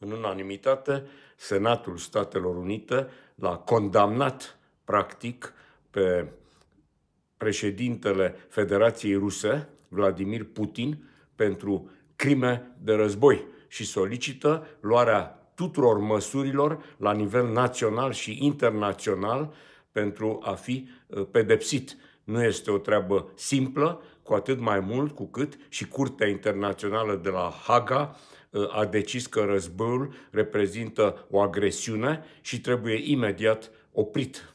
în unanimitate, Senatul Statelor Unite l-a condamnat, practic, pe președintele Federației Ruse, Vladimir Putin, pentru crime de război și solicită luarea tuturor măsurilor la nivel național și internațional pentru a fi uh, pedepsit. Nu este o treabă simplă, cu atât mai mult cu cât și Curtea Internațională de la Haga uh, a decis că războiul reprezintă o agresiune și trebuie imediat oprit.